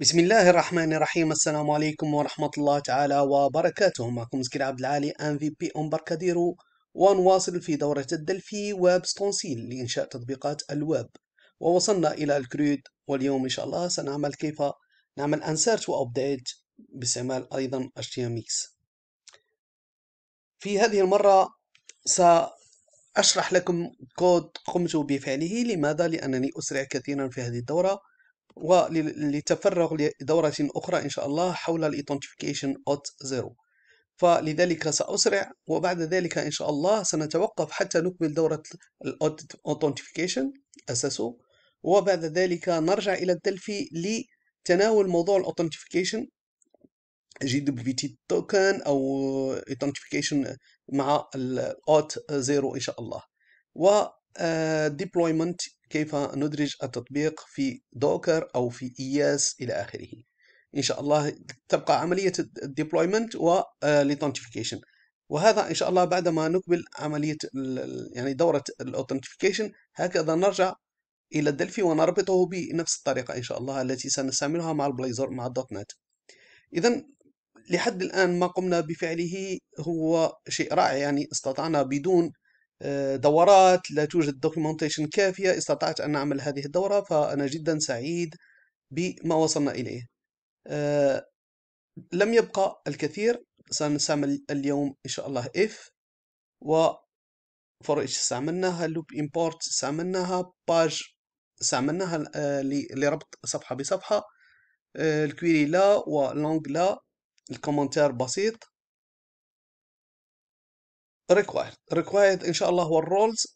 بسم الله الرحمن الرحيم السلام عليكم ورحمة الله تعالى وبركاته معكم زكير عبد العالي ام في بي ام بركاديرو ونواصل في دورة الدلفي ويب ستونسيل لإنشاء تطبيقات الويب ووصلنا إلى الكرود واليوم إن شاء الله سنعمل كيف نعمل انسيرت وابديت باستعمال أيضا HTML في هذه المرة سأشرح لكم كود قمت بفعله لماذا؟ لأنني أسرع كثيرا في هذه الدورة ولتفرغ لدورة أخرى إن شاء الله حول ال أوت at Zero فلذلك سأسرع وبعد ذلك إن شاء الله سنتوقف حتى نكمل دورة ال Identification أساسه وبعد ذلك نرجع إلى الدلفي لتناول موضوع ال Authentication جي دبليو تي توكن أو Identification مع الأوت Auth إن شاء الله و آه، deployment كيف ندرج التطبيق في دوكر أو في إياس إلى آخره إن شاء الله تبقى عملية الديبلويمنت والاثنتيفيكيشن آه، وهذا إن شاء الله بعد ما نكمل عملية يعني دورة الاثنتيفيكيشن هكذا نرجع إلى دلفي ونربطه بنفس الطريقة إن شاء الله التي سنستعملها مع البلايزر مع الدوت نت إذا لحد الآن ما قمنا بفعله هو شيء رائع يعني استطعنا بدون آه، دورات لا توجد دوكيومنتيشن كافية استطعت أن أعمل هذه الدورة فأنا جدا سعيد بما وصلنا إليه آه، لم يبقى الكثير سنستعمل اليوم إن شاء الله إف و فور each استعملناها لوب إمبورت استعملناها باج استعملناها آه، لربط صفحة بصفحة الكويري لا ولونج لا الكومنتار بسيط ريكوايرد ريكوايرد ان شاء الله هو الرولز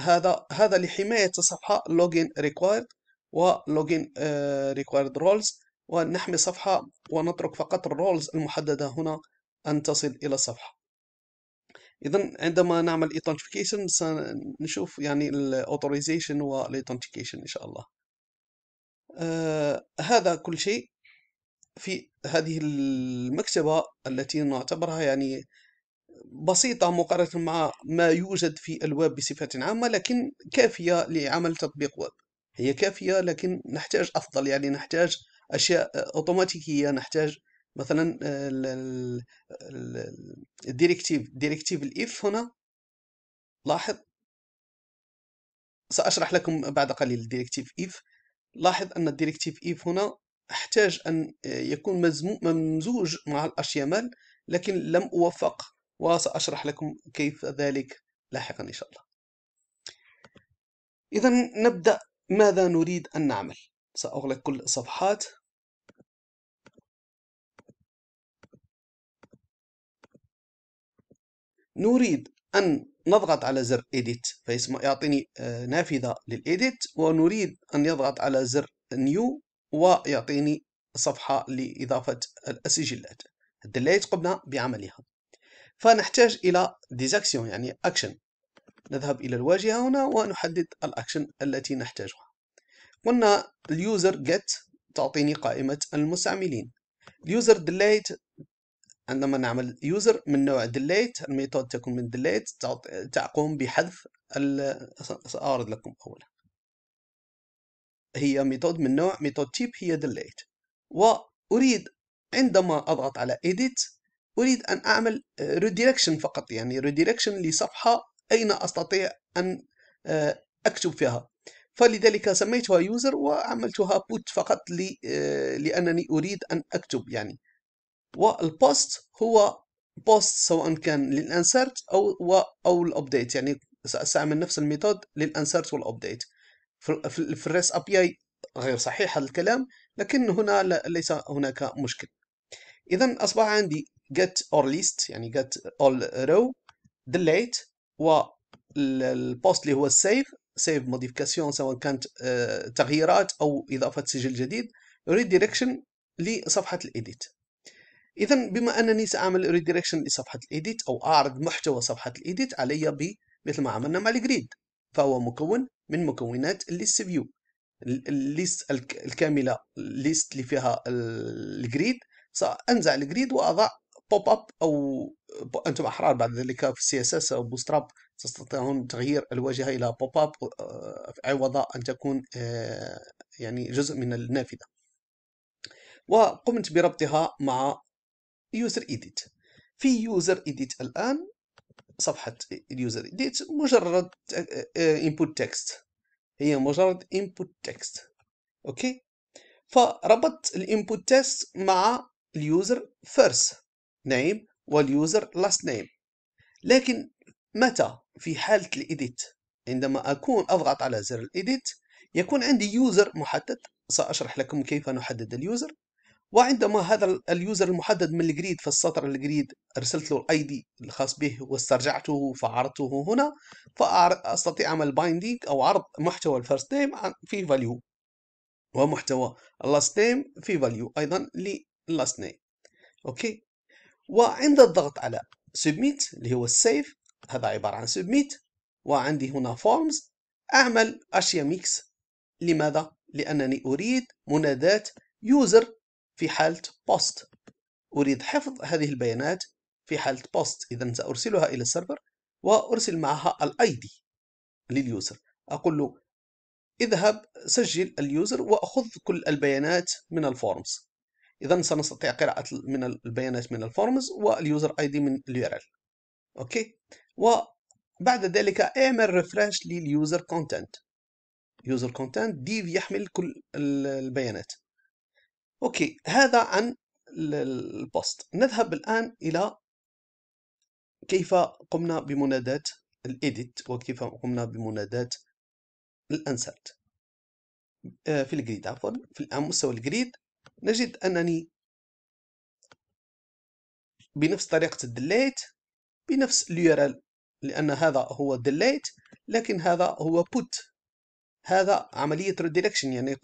هذا هذا لحمايه الصفحه لوجين ريكوايرد ولوجين ريكوايرد رولز ونحمي صفحه ونترك فقط الرولز المحدده هنا ان تصل الى الصفحه اذا عندما نعمل ايثنتيفيكيشن سنشوف يعني الاوثورايزيشن والايثنتيفيكيشن ان شاء الله آه هذا كل شيء في هذه المكتبه التي نعتبرها يعني بسيطة مقارنة مع ما يوجد في الويب بصفة عامة لكن كافية لعمل تطبيق ويب هي كافية لكن نحتاج أفضل يعني نحتاج أشياء أوتوماتيكية نحتاج مثلا الديركتيف ديركتيف الإف هنا لاحظ سأشرح لكم بعد قليل الديركتيف إف لاحظ أن الديركتيف إف هنا احتاج أن يكون ممزوج مع الأشيمال لكن لم أوفق وسأشرح لكم كيف ذلك لاحقا إن شاء الله إذا نبدأ ماذا نريد أن نعمل سأغلق كل الصفحات نريد أن نضغط على زر Edit فيعطيني آه، نافذة للإيديت ونريد أن يضغط على زر New ويعطيني صفحة لإضافة السجلات الدلائل قمنا بعملها فنحتاج إلى ديزاكسيون يعني أكشن نذهب إلى الواجهة هنا ونحدد الأكشن التي نحتاجها قلنا اليوزر جيت تعطيني قائمة المستعملين اليوزر ديليت عندما نعمل يوزر من نوع ديليت الميثود تكون من ديليت تقوم بحذف سأعرض لكم أولا هي ميثود من نوع ميثود تيب هي ديليت وأريد عندما أضغط على edit أريد أن أعمل ريديركشن فقط يعني ريديركشن لصفحة أين أستطيع أن آه، أكتب فيها فلذلك سميتها يوزر وعملتها بوت فقط آه، لأنني أريد أن أكتب يعني والبوست هو بوست سواء كان للانسرت أو أو الأبديت يعني سأستعمل نفس الميثود للانسرت والأبديت في الريس أبي آي غير صحيح هذا الكلام لكن هنا ليس هناك مشكل إذا أصبح عندي get or list يعني get all row delete و البوست اللي هو السيف سيف موديفيكاسيون سواء كانت آه، تغييرات او اضافه سجل جديد ريديركشن لصفحه الايديت اذا بما انني ساعمل ريديركشن لصفحه الايديت او اعرض محتوى صفحه الايديت علي ب مثل ما عملنا مع الجريد فهو مكون من مكونات الليست فيو الليست الكامله الليست اللي فيها الجريد سانزع الجريد واضع بوب اب او انتم احرار بعد ذلك في السي اس اس او بوستراب تستطيعون تغيير الواجهه الى بوب اب عوض ان تكون آه، يعني جزء من النافذه وقمت بربطها مع يوزر ايديت في يوزر ايديت الان صفحه اليوزر ايديت مجرد انبوت آه، تكست آه، هي مجرد input text اوكي فربطت الانبوت تكست مع اليوزر فيرست name واليوزر last name لكن متى في حالة الإيديت عندما أكون أضغط على زر الإيديت يكون عندي يوزر محدد سأشرح لكم كيف نحدد اليوزر وعندما هذا اليوزر المحدد من الجريد في السطر الجريد ارسلت له الاي دي الخاص به واسترجعته فعرضته هنا فاستطيع عمل بايندينج او عرض محتوى الفيرست نيم في فاليو ومحتوى اللاست نيم في فاليو ايضا للاست نيم اوكي وعند الضغط على سبميت اللي هو السيف هذا عبارة عن سبميت وعندي هنا فورمز أعمل أشياء ميكس لماذا؟ لأنني أريد مناداة يوزر في حالة بوست أريد حفظ هذه البيانات في حالة بوست إذا سأرسلها إلى السيرفر وأرسل معها الاي دي لليوزر أقول له اذهب سجل اليوزر وأخذ كل البيانات من الفورمز إذا سنستطيع قراءة من البيانات من الفورمز واليوزر اي دي من اليو ار ال أوكي وبعد ذلك اعمل ريفرش لليوزر كونتنت يوزر كونتنت ديف يحمل كل البيانات أوكي هذا عن البوست نذهب الآن إلى كيف قمنا بمناداة الإيديت وكيف قمنا بمناداة الانسرت آه، في الجريد عفوا في مستوى الجريد نجد أنني بنفس طريقة الديليت بنفس اليورال لأن هذا هو ديليت لكن هذا هو put هذا عملية ريديركشن يعني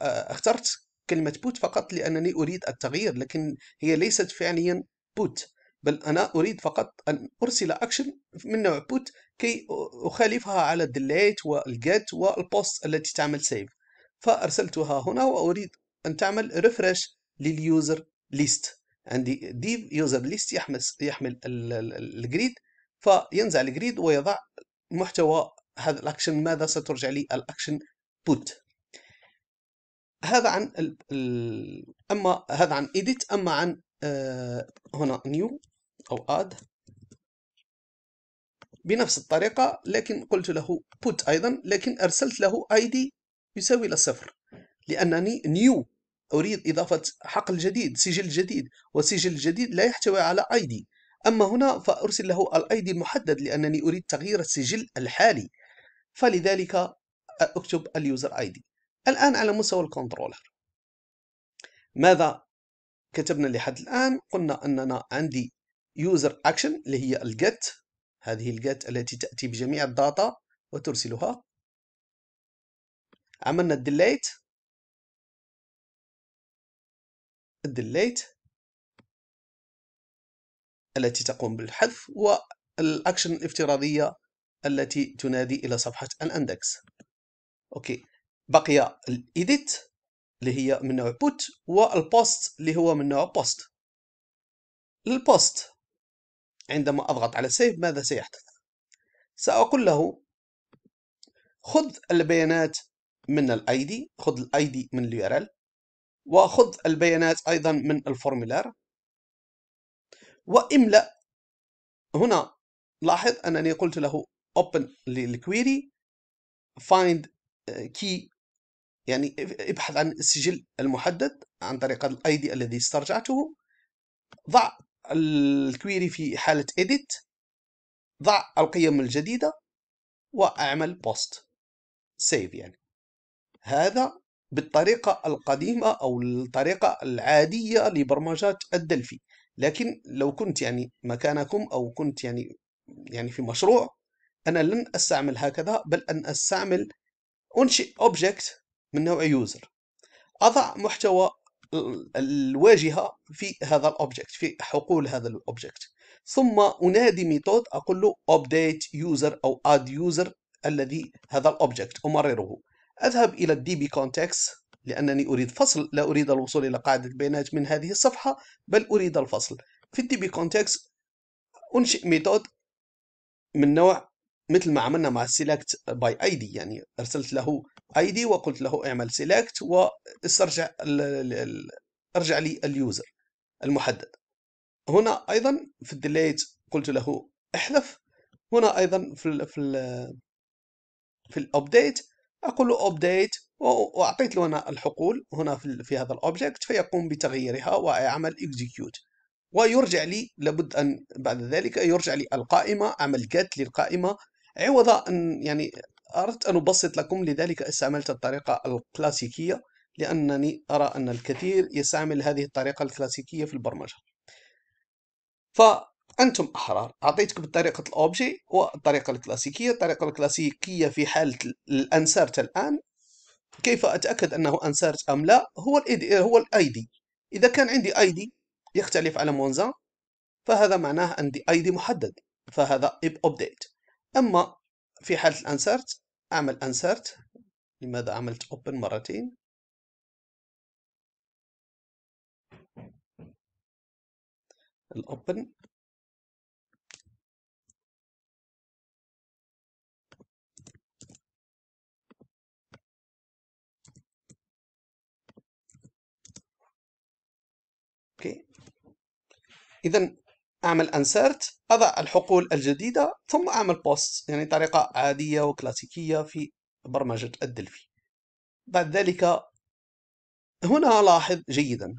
آه، اخترت كلمة put فقط لأنني أريد التغيير لكن هي ليست فعليا put بل أنا أريد فقط أن أرسل أكشن من نوع put كي أخالفها على الديليت والجيت والبوست التي تعمل سيف فأرسلتها هنا وأريد ان تعمل ريفرش لليوزر ليست عندي ديف يوزر ليست يحمل يحمل الجريد فينزع الجريد ويضع محتوى هذا الاكشن ماذا سترجع لي الاكشن بوت هذا عن الـ الـ اما هذا عن edit اما عن آه هنا new او add بنفس الطريقة لكن قلت له put أيضا لكن أرسلت له id يساوي صفر لأنني new أريد إضافة حقل جديد سجل جديد وسجل جديد لا يحتوي على دي أما هنا فأرسل له دي المحدد لأنني أريد تغيير السجل الحالي فلذلك أكتب اليوزر دي الآن على مستوى الكنترولر ماذا كتبنا لحد الآن قلنا أننا عندي user action اللي هي الجت هذه الجت التي تأتي بجميع الداتا وترسلها عملنا الديليت delete التي تقوم بالحذف والاكشن الافتراضية التي تنادي إلى صفحة الاندكس أوكي بقي الإيديت اللي هي من نوع بوت والبوست اللي هو من نوع بوست البوست عندما أضغط على سيف ماذا سيحدث سأقول له خذ البيانات من الاي دي خذ الاي دي من اليو ار ال وخذ البيانات أيضا من الفورمولار واملأ هنا لاحظ أنني قلت له open للكويري find آه، key يعني ابحث عن السجل المحدد عن طريق الاي دي الذي استرجعته ضع الكويري في حالة edit ضع القيم الجديدة واعمل بوست سيف يعني هذا بالطريقة القديمة أو الطريقة العادية لبرمجة الدلفي لكن لو كنت يعني مكانكم أو كنت يعني يعني في مشروع أنا لن أستعمل هكذا بل أن أستعمل أنشئ أوبجكت من نوع يوزر أضع محتوى الواجهة في هذا الأوبجكت في حقول هذا الأوبجكت ثم أنادي ميثود أقول له update user أو add user الذي هذا الأوبجكت أمرره أذهب إلى الدي بي context لأنني أريد فصل لا أريد الوصول إلى قاعدة بيانات من هذه الصفحة بل أريد الفصل في الدي بي context أنشئ ميثود من نوع مثل ما عملنا مع select by id يعني أرسلت له id وقلت له اعمل select واسترجع الـ الـ ارجع لي اليوزر المحدد هنا أيضا في الديليت قلت له احذف هنا أيضا في الـ في الـ في الابديت اقول له update واعطيت له انا الحقول هنا في هذا الاوبجكت فيقوم بتغييرها ويعمل execute ويرجع لي لابد ان بعد ذلك يرجع لي القائمه اعمل جت للقائمه عوض ان يعني اردت ان ابسط لكم لذلك استعملت الطريقه الكلاسيكيه لانني ارى ان الكثير يستعمل هذه الطريقه الكلاسيكيه في البرمجه ف انتم احرار اعطيتكم طريقه الاوبجي والطريقه الكلاسيكيه الطريقه الكلاسيكيه في حاله الانسرت الان كيف اتاكد انه انسرت ام لا هو الايدي هو الاي دي اذا كان عندي اي دي يختلف على مونزا فهذا معناه عندي اي دي محدد فهذا اب ابديت اما في حاله الانسرت اعمل انسرت لماذا عملت اوبن مرتين الاوبن اوكي اذا اعمل انسرت اضع الحقول الجديده ثم اعمل بوست يعني طريقه عاديه وكلاسيكيه في برمجه الدلفي بعد ذلك هنا لاحظ جيدا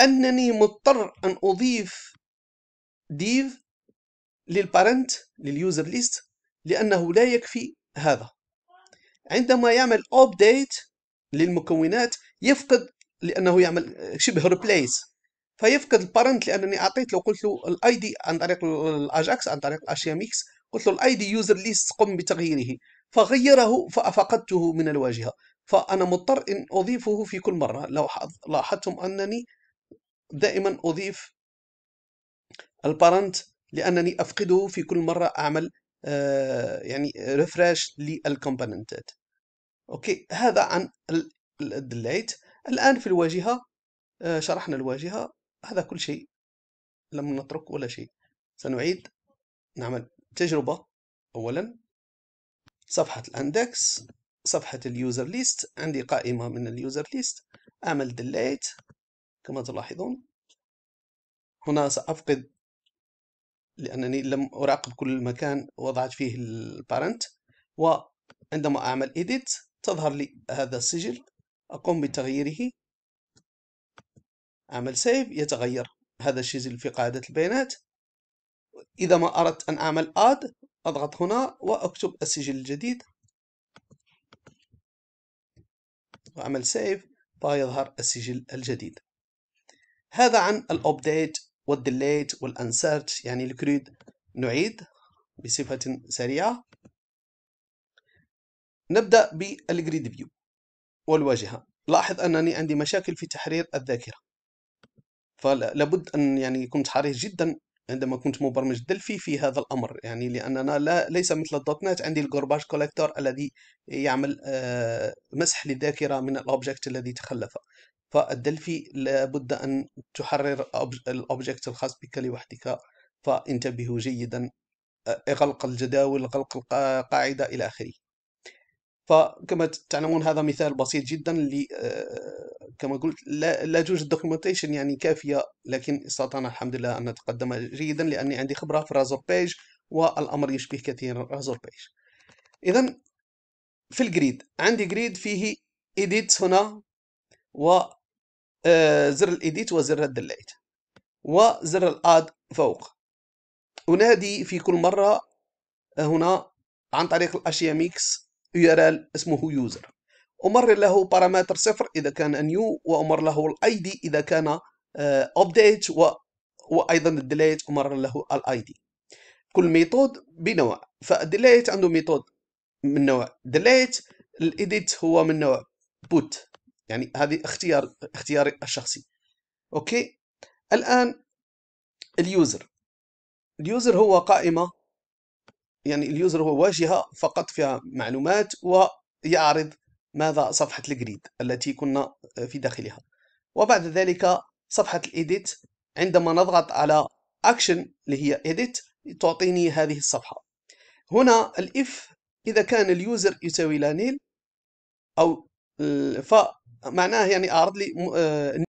انني مضطر ان اضيف ديف للبارنت لليوزر ليست لانه لا يكفي هذا عندما يعمل update للمكونات يفقد لانه يعمل شبه ريبليس فيفقد البارنت لانني اعطيت له قلت له الاي دي عن طريق الاجاكس عن طريق الاشيا ام اكس قلت له الاي دي يوزر ليست قم بتغييره فغيره فافقدته من الواجهه فانا مضطر ان اضيفه في كل مره لو لاحظتم انني دائما اضيف البارنت لانني افقده في كل مره اعمل آه، يعني ريفرش للكومبوننتات اوكي هذا عن الديليت الآن في الواجهة آه، شرحنا الواجهة هذا كل شيء لم نترك ولا شيء سنعيد نعمل تجربة أولا صفحة الاندكس صفحة اليوزر ليست عندي قائمة من اليوزر ليست أعمل ديليت كما تلاحظون هنا سأفقد لأنني لم أراقب كل مكان وضعت فيه البارنت وعندما أعمل إيديت تظهر لي هذا السجل أقوم بتغييره أعمل سيف يتغير هذا الشيء في قاعدة البيانات إذا ما أردت أن أعمل آد أضغط هنا وأكتب السجل الجديد وأعمل سيف فيظهر السجل الجديد هذا عن الأبديت والديليت والأنسرت يعني الكريد نعيد بصفة سريعة نبدأ بالجريد فيو والواجهة لاحظ أنني عندي مشاكل في تحرير الذاكرة فلابد أن يعني كنت حريص جدا عندما كنت مبرمج دلفي في هذا الأمر يعني لأننا لا ليس مثل الدوت نت عندي الجورباج كولكتور الذي يعمل آه، مسح للذاكرة من الأوبجكت الذي تخلف فالدلفي لابد أن تحرر الأوبجكت الخاص بك لوحدك فانتبهوا جيدا آه، اغلق الجداول غلق القاعدة إلى آخره فكما تعلمون هذا مثال بسيط جدا ل آه، كما قلت لا, لا توجد دوكيومنتيشن يعني كافيه لكن استطعنا الحمد لله ان نتقدم جيدا لاني عندي خبره في رازور بيج والامر يشبه كثيرا رازور بيج اذا في الجريد عندي جريد فيه ايديت هنا و آه، زر الايديت وزر الدليت وزر الاد فوق انادي في كل مره هنا عن طريق الاشياء ميكس URL اسمه user امرر له بارامتر صفر اذا كان new وامر له الID اذا كان آه، update و... وايضا delete امرر له الID كل ميثود بنوع فالديليت عنده ميثود من نوع ديليت الايديت هو من نوع بوت يعني هذه اختيار اختياري الشخصي اوكي الان اليوزر اليوزر هو قائمه يعني اليوزر هو واجهة فقط فيها معلومات ويعرض ماذا صفحة الجريد التي كنا آه، في داخلها وبعد ذلك صفحة الإيديت عندما نضغط على أكشن اللي هي إيديت تعطيني هذه الصفحة هنا الإف إذا كان اليوزر يساوي لا نيل أو آه، فمعناه يعني أعرض لي آه،